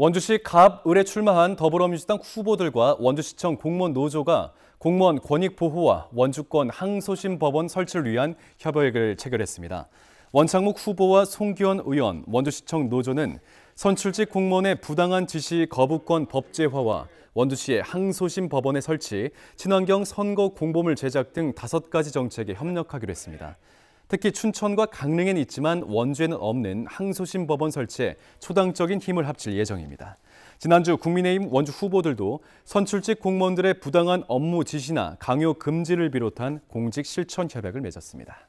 원주시 갑을에 출마한 더불어민주당 후보들과 원주시청 공무원 노조가 공무원 권익 보호와 원주권 항소심 법원 설치를 위한 협약을 체결했습니다. 원창목 후보와 송기원 의원, 원주시청 노조는 선출직 공무원의 부당한 지시 거부권 법제화와 원주시의 항소심 법원의 설치, 친환경 선거 공보물 제작 등 다섯 가지 정책에 협력하기로 했습니다. 특히 춘천과 강릉엔 있지만 원주에는 없는 항소심 법원 설치에 초당적인 힘을 합칠 예정입니다. 지난주 국민의힘 원주 후보들도 선출직 공무원들의 부당한 업무 지시나 강요 금지를 비롯한 공직 실천 협약을 맺었습니다.